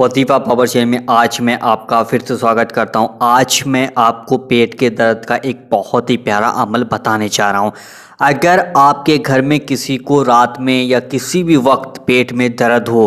वतीफा power share में आज मैं आपका फिर से स्वागत करता हूं आज मैं आपको पेट के दर्द का एक बहुत ही प्यारा अमल बताने जा रहा हूं अगर आपके घर में किसी को रात में या किसी भी वक्त पेट में दर्द हो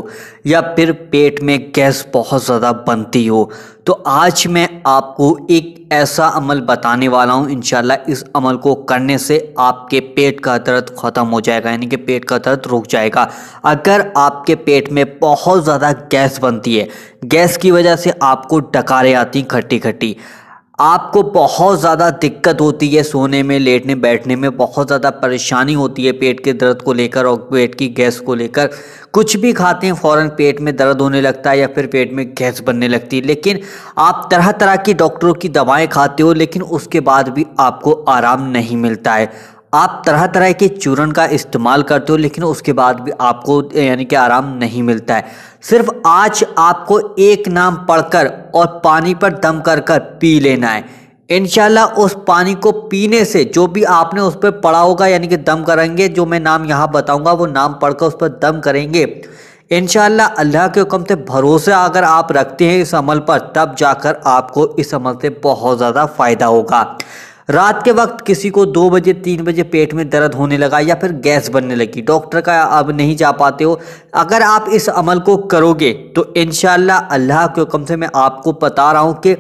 या फिर पेट में गैस बहुत ज़्यादा बनती हो तो आज मैं आपको एक ऐसा अमल बताने वाला हूँ इन इस अमल को करने से आपके पेट का दर्द ख़त्म हो जाएगा यानी कि पेट का दर्द रुक जाएगा अगर आपके पेट में बहुत ज़्यादा गैस बनती है गैस की वजह से आपको डकारें आती खट्टी खट्टी आपको बहुत ज़्यादा दिक्कत होती है सोने में लेटने बैठने में बहुत ज़्यादा परेशानी होती है पेट के दर्द को लेकर और पेट की गैस को लेकर कुछ भी खाते हैं फ़ौरन पेट में दर्द होने लगता है या फिर पेट में गैस बनने लगती है लेकिन आप तरह तरह की डॉक्टरों की दवाएं खाते हो लेकिन उसके बाद भी आपको आराम नहीं मिलता है आप तरह तरह के चूर्ण का इस्तेमाल करते हो लेकिन उसके बाद भी आपको यानी कि आराम नहीं मिलता है सिर्फ आज आपको एक नाम पढ़कर और पानी पर दम कर कर पी लेना है इनशाला उस पानी को पीने से जो भी आपने उस पर पढ़ा होगा यानी कि दम करेंगे जो मैं नाम यहाँ बताऊँगा वो नाम पढ़कर उस पर दम करेंगे इनशाला अल्लाह के हुक्म से भरोसे अगर आप रखते हैं इस अमल पर तब जाकर आपको इस अमल से बहुत ज़्यादा फ़ायदा होगा रात के वक्त किसी को दो बजे तीन बजे पेट में दर्द होने लगा या फिर गैस बनने लगी डॉक्टर का अब नहीं जा पाते हो अगर आप इस अमल को करोगे तो इन अल्लाह के हुक्म से मैं आपको बता रहा हूँ कि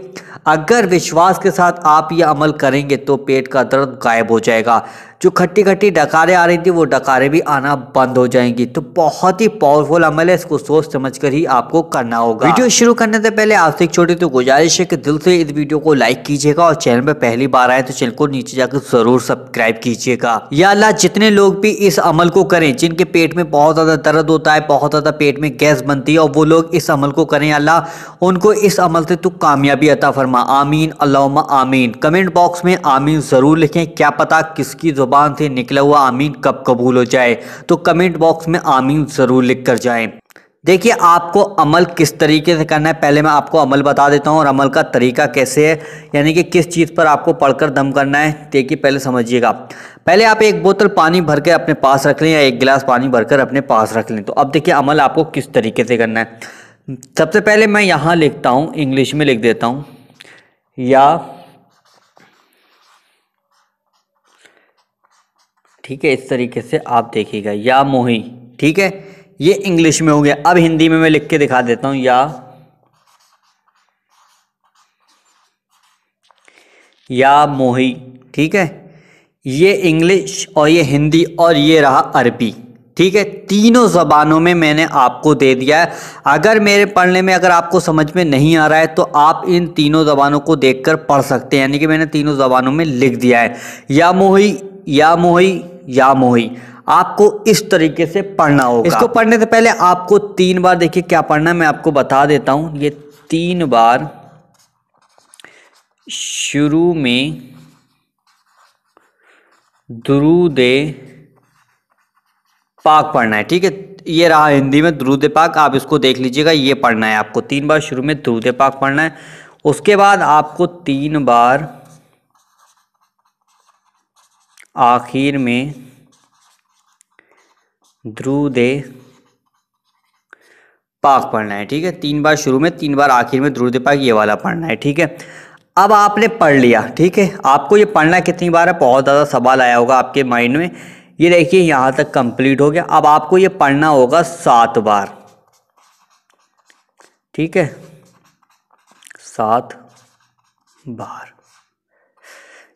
अगर विश्वास के साथ आप ये अमल करेंगे तो पेट का दर्द गायब हो जाएगा जो खट्टी खट्टी डकारें आ रही थी वो डकारें भी आना बंद हो जाएंगी तो बहुत ही पावरफुल अमल है इसको सोच समझ कर ही आपको करना होगा वीडियो शुरू करने से पहले आपसे एक छोटी तो गुजारिश है कि दिल से इस वीडियो को लाइक कीजिएगा और चैनल पर पहली बार आए तो चैनल को नीचे जाकर जरूर सब्सक्राइब कीजिएगा या अल्लाह जितने लोग भी इस अमल को करें जिनके पेट में बहुत ज़्यादा दर्द होता है बहुत ज़्यादा पेट में गैस बनती है और वो लोग इस अमल को करें अल्लाह उनको इस अमल से तो कामयाबी अता फरमा आमीन अल्लाह आमीन कमेंट बॉक्स में आमीन ज़रूर लिखें क्या पता किसकी जब ज़ुबान से निकला हुआ आमीन कब कबूल हो जाए तो कमेंट बॉक्स में आमीन ज़रूर लिख कर जाए देखिए आपको अमल किस तरीके से करना है पहले मैं आपको अमल बता देता हूँ और अमल का तरीका कैसे है यानी कि किस चीज़ पर आपको पढ़कर दम करना है देखिए पहले समझिएगा पहले आप एक बोतल पानी भर के अपने पास रख लें या एक गिलास पानी भरकर अपने पास रख लें तो अब देखिए अमल आपको किस तरीके से करना है सबसे पहले मैं यहाँ लिखता हूँ इंग्लिश में लिख देता हूँ या ठीक है इस तरीके से आप देखिएगा या मोही ठीक है ये इंग्लिश में हो गया अब हिंदी में मैं लिख के दिखा देता हूं या या मोही ठीक है ये इंग्लिश और ये हिंदी और ये रहा अरबी ठीक है तीनों ज़बानों में मैंने आपको दे दिया है अगर मेरे पढ़ने में अगर आपको समझ में नहीं आ रहा है तो आप इन तीनों ज़बानों को देखकर पढ़ सकते हैं यानी कि मैंने तीनों ज़बानों में लिख दिया है या मोही या मोही या मोही आपको इस तरीके से पढ़ना होगा इसको पढ़ने से पहले आपको तीन बार देखिए क्या पढ़ना है मैं आपको बता देता हूं ये तीन बार शुरू में द्रुदे पाक पढ़ना है ठीक है ये रहा हिंदी में द्रुद पाक आप इसको देख लीजिएगा ये पढ़ना है आपको तीन बार शुरू में द्रुद पाक पढ़ना है उसके बाद आपको तीन बार आखिर में दे पाक पढ़ना है ठीक है तीन बार शुरू में तीन बार आखिर में दे पाक ये वाला पढ़ना है ठीक है अब आपने पढ़ लिया ठीक है आपको ये पढ़ना कितनी बार है बहुत ज़्यादा सवाल आया होगा आपके माइंड में ये देखिए यहाँ तक कंप्लीट हो गया अब आपको ये पढ़ना होगा सात बार ठीक है सात बार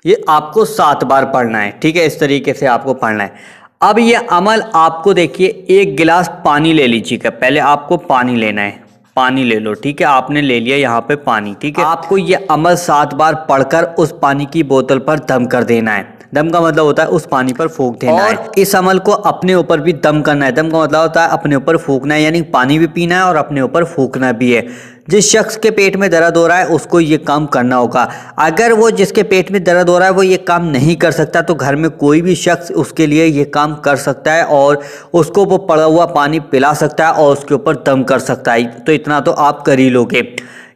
ये आपको सात बार पढ़ना है ठीक है इस तरीके से आपको पढ़ना है अब ये अमल आपको देखिए एक गिलास पानी ले लीजिएगा पहले आपको पानी लेना है पानी ले लो ठीक है आपने ले लिया यहाँ पे पानी ठीक है आपको ये अमल सात बार पढ़कर उस पानी की बोतल पर दम कर देना है दम का मतलब होता है उस पानी पर फूक देना और इस अमल को अपने ऊपर भी दम करना है दम का मतलब होता है अपने ऊपर फूकना है यानी पानी भी पीना है और अपने ऊपर फूकना भी है जिस शख्स के पेट में दर्द हो रहा है उसको ये काम करना होगा अगर वो जिसके पेट में दर्द हो रहा है वो ये काम नहीं कर सकता तो घर में कोई भी शख्स उसके लिए ये काम कर सकता है और उसको वो पड़ा हुआ पानी पिला सकता है और उसके ऊपर दम कर सकता है तो इतना तो आप कर ही लोगे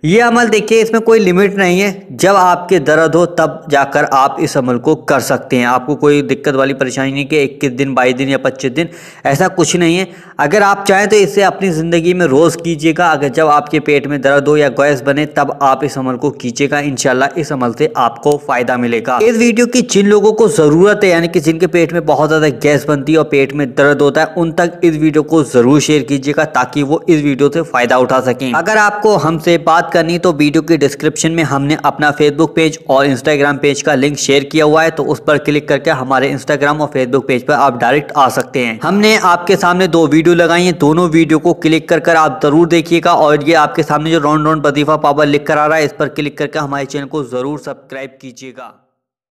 ये अमल देखिए इसमें कोई लिमिट नहीं है जब आपके दर्द हो तब जाकर आप इस अमल को कर सकते हैं आपको कोई दिक्कत वाली परेशानी नहीं कि इक्कीस दिन बाईस दिन या पच्चीस दिन ऐसा कुछ नहीं है अगर आप चाहें तो इसे अपनी ज़िंदगी में रोज़ कीजिएगा अगर जब आपके पेट में दर्द हो या गैस बने तब आप इस अमल को कीजिएगा इन इस अमल से आपको फ़ायदा मिलेगा इस वीडियो की जिन लोगों को ज़रूरत है यानी कि जिनके पेट में बहुत ज़्यादा गैस बनती है और पेट में दर्द होता है उन तक इस वीडियो को ज़रूर शेयर कीजिएगा ताकि वो इस वीडियो से फ़ायदा उठा सकें अगर आपको हमसे बात करनी तो वीडियो के डिस्क्रिप्शन में हमने अपना फेसबुक पेज और इंस्टाग्राम पेज का लिंक शेयर किया हुआ है तो उस पर क्लिक करके हमारे इंस्टाग्राम और फेसबुक पेज पर आप डायरेक्ट आ सकते हैं हमने आपके सामने दो वीडियो लगाई है दोनों वीडियो को क्लिक कर कर आप जरूर देखिएगा और ये आपके सामने जो राउंड राउंड प्रतिभा पावर लिख कर आ रहा है इस पर क्लिक करके हमारे चैनल को जरूर सब्सक्राइब कीजिएगा